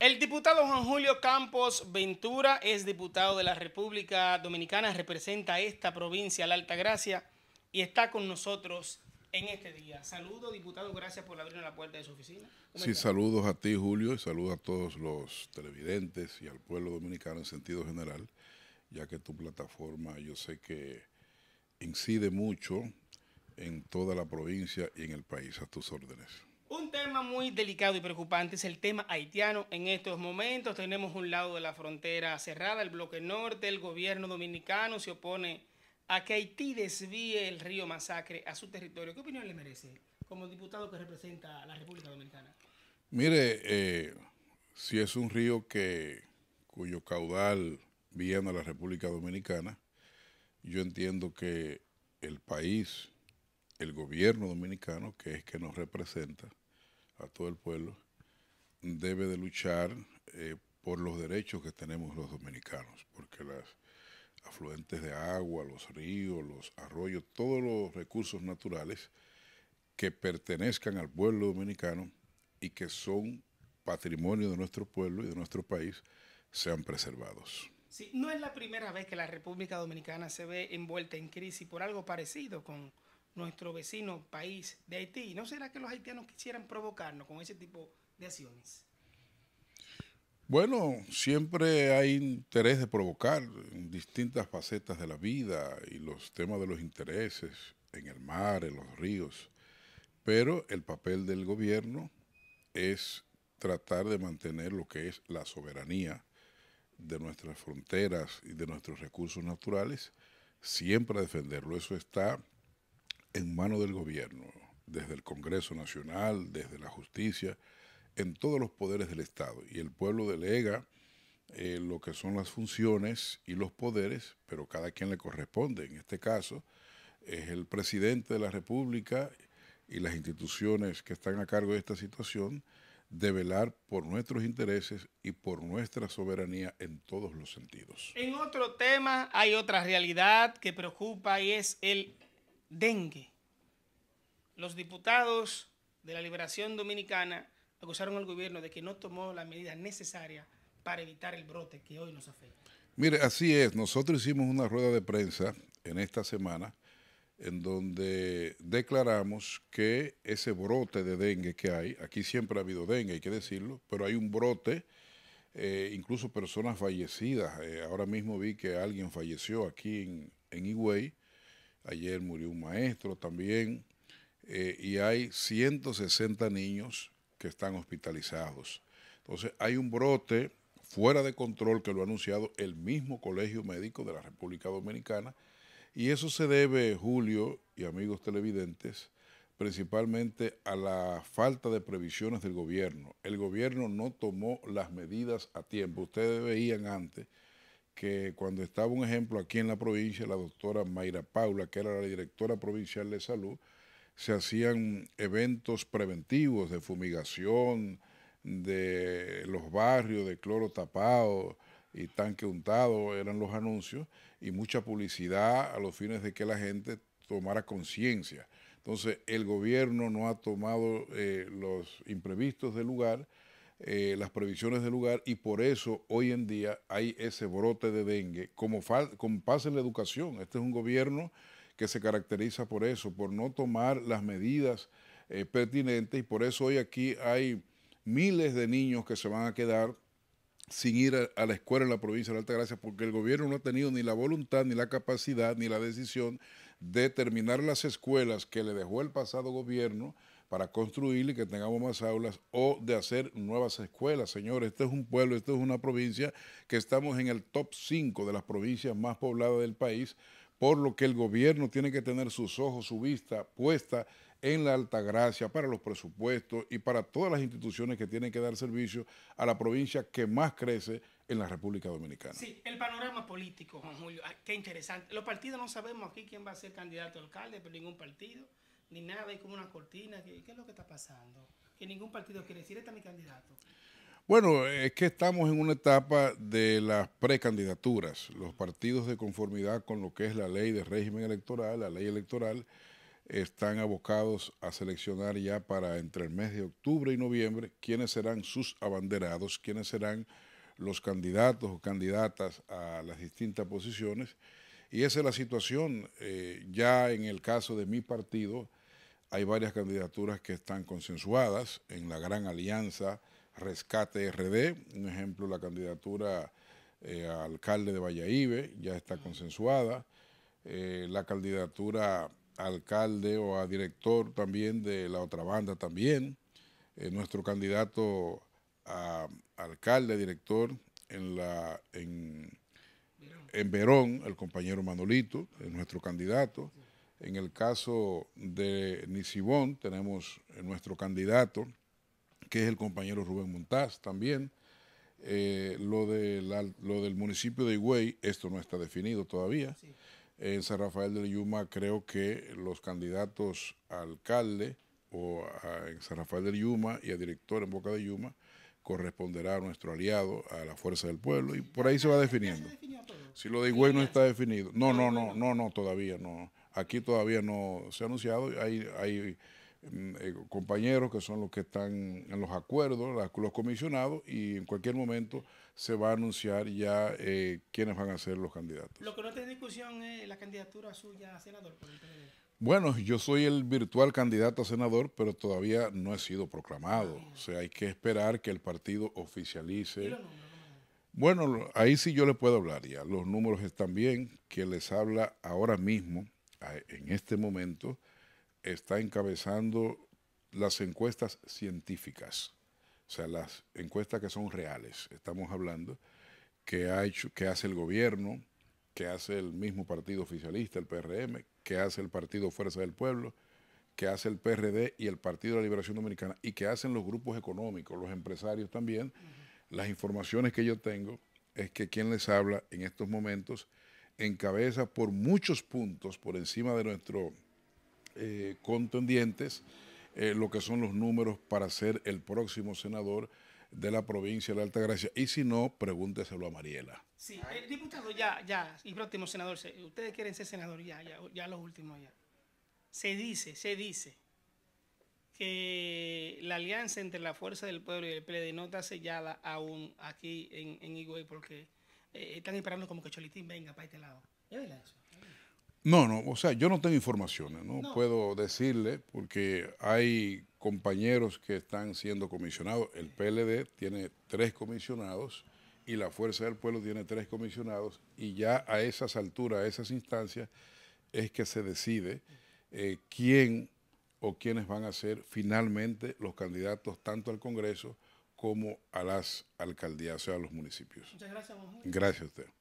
El diputado Juan Julio Campos Ventura es diputado de la República Dominicana, representa esta provincia, la Alta Gracia, y está con nosotros en este día. Saludos, diputado, gracias por abrir la puerta de su oficina. Sí, saludos a ti, Julio, y saludos a todos los televidentes y al pueblo dominicano en sentido general, ya que tu plataforma yo sé que incide mucho en toda la provincia y en el país. A tus órdenes. Un tema muy delicado y preocupante es el tema haitiano. En estos momentos tenemos un lado de la frontera cerrada, el bloque norte, el gobierno dominicano se opone a que Haití desvíe el río Masacre a su territorio. ¿Qué opinión le merece como diputado que representa a la República Dominicana? Mire, eh, si es un río que cuyo caudal viene a la República Dominicana, yo entiendo que el país, el gobierno dominicano, que es que nos representa, a todo el pueblo, debe de luchar eh, por los derechos que tenemos los dominicanos, porque las afluentes de agua, los ríos, los arroyos, todos los recursos naturales que pertenezcan al pueblo dominicano y que son patrimonio de nuestro pueblo y de nuestro país, sean preservados. no es la primera vez que la República Dominicana se ve envuelta en crisis por algo parecido con, nuestro vecino país de Haití. ¿No será que los haitianos quisieran provocarnos con ese tipo de acciones? Bueno, siempre hay interés de provocar en distintas facetas de la vida y los temas de los intereses en el mar, en los ríos, pero el papel del gobierno es tratar de mantener lo que es la soberanía de nuestras fronteras y de nuestros recursos naturales, siempre defenderlo. Eso está en manos del gobierno, desde el Congreso Nacional, desde la justicia, en todos los poderes del Estado. Y el pueblo delega eh, lo que son las funciones y los poderes, pero cada quien le corresponde. En este caso, es el presidente de la República y las instituciones que están a cargo de esta situación de velar por nuestros intereses y por nuestra soberanía en todos los sentidos. En otro tema hay otra realidad que preocupa y es el dengue. Los diputados de la Liberación Dominicana acusaron al gobierno de que no tomó las medidas necesarias para evitar el brote que hoy nos afecta. Mire, así es. Nosotros hicimos una rueda de prensa en esta semana en donde declaramos que ese brote de dengue que hay, aquí siempre ha habido dengue, hay que decirlo, pero hay un brote, eh, incluso personas fallecidas. Eh, ahora mismo vi que alguien falleció aquí en, en Higüey ayer murió un maestro también, eh, y hay 160 niños que están hospitalizados. Entonces hay un brote fuera de control que lo ha anunciado el mismo Colegio Médico de la República Dominicana, y eso se debe, Julio y amigos televidentes, principalmente a la falta de previsiones del gobierno. El gobierno no tomó las medidas a tiempo. Ustedes veían antes que cuando estaba un ejemplo aquí en la provincia, la doctora Mayra Paula, que era la directora provincial de salud, se hacían eventos preventivos de fumigación de los barrios, de cloro tapado y tanque untado, eran los anuncios, y mucha publicidad a los fines de que la gente tomara conciencia. Entonces, el gobierno no ha tomado eh, los imprevistos del lugar eh, las previsiones del lugar y por eso hoy en día hay ese brote de dengue, como, como pasa en la educación. Este es un gobierno que se caracteriza por eso, por no tomar las medidas eh, pertinentes y por eso hoy aquí hay miles de niños que se van a quedar sin ir a, la escuela en la provincia de Alta Gracia porque el gobierno no ha tenido ni la voluntad, ni la capacidad, ni la decisión de terminar las escuelas que le dejó el pasado gobierno para construir y que tengamos más aulas o de hacer nuevas escuelas. Señores, este es un pueblo, esta es una provincia que estamos en el top 5 de las provincias más pobladas del país, por lo que el gobierno tiene que tener sus ojos, su vista puesta en la alta gracia para los presupuestos y para todas las instituciones que tienen que dar servicio a la provincia que más crece en la República Dominicana. Sí, el panorama político, Juan Julio, ah, qué interesante. Los partidos no sabemos aquí quién va a ser candidato a alcalde, pero ningún partido ni nada, hay como una cortina. ¿Qué, es lo que está pasando? Que ningún partido quiere decir, este mi candidato. Bueno, es que estamos en una etapa de las precandidaturas. Los partidos de conformidad con lo que es la ley de régimen electoral, la ley electoral, están abocados a seleccionar ya para entre el mes de octubre y noviembre quiénes serán sus abanderados, quiénes serán los candidatos o candidatas a las distintas posiciones. Y esa es la situación. Eh, ya en el caso de mi partido, hay varias candidaturas que están consensuadas en la gran alianza Rescate RD. Un ejemplo, la candidatura eh, a alcalde de Valladolid ya está consensuada. Eh, la candidatura a alcalde o a director también de la otra banda también. Eh, nuestro candidato a alcalde, director en, la, en, en Verón, el compañero Manolito, es nuestro candidato. En el caso de Nisibón tenemos eh, nuestro candidato, que es el compañero Rubén Montaz también. Eh, lo, del municipio de Higüey, esto no está definido todavía. En San Rafael del Yuma creo que los candidatos a alcalde o en San Rafael del Yuma y a director en Boca de Yuma corresponderá a nuestro aliado, a la Fuerza del Pueblo, y por ahí se va definiendo. Si lo de Higüey no está definido. No, no, no, no, no, todavía no. Aquí todavía no se ha anunciado, hay, mm, eh, compañeros que son los que están en los acuerdos, los comisionados, y en cualquier momento se va a anunciar ya eh, quiénes van a ser los candidatos. Lo que no está en discusión es la candidatura suya a senador Bueno, yo soy el virtual candidato a senador, pero todavía no he sido proclamado. Ah, o sea, hay que esperar que el partido oficialice. Bueno, ahí sí yo le puedo hablar ya. Los números están bien, que les habla ahora mismo en este momento está encabezando las encuestas científicas, o sea, las encuestas que son reales, estamos hablando, que, hace el gobierno, que hace el mismo partido oficialista, el PRM, que hace el partido Fuerza del Pueblo, que hace el PRD y el Partido de la Liberación Dominicana, y que hacen los grupos económicos, los empresarios también, las informaciones que yo tengo es que quien les habla en estos momentos encabeza por muchos puntos por encima de nuestros eh, contendientes eh, lo que son los números para ser el próximo senador de la provincia de la Gracia. Y si no, pregúnteselo a Mariela. Sí, eh, diputado, ya, ya, y próximo senador, ustedes quieren ser senador, ya, ya, ya los últimos, ya. Se dice, se dice que la alianza entre la Fuerza del Pueblo y el PLD no está sellada aún aquí en, en Higüey porque eh, están esperando como que Cholitín venga para este lado. No, no, o sea, yo no tengo informaciones, no, puedo decirle porque hay compañeros que están siendo comisionados. El PLD tiene tres comisionados y la Fuerza del Pueblo tiene tres comisionados y ya a esas alturas, a esas instancias, es que se decide eh, quién o quiénes van a ser finalmente los candidatos tanto al Congreso como a las alcaldías, o sea, a los municipios. Muchas gracias, Juan Gracias a usted.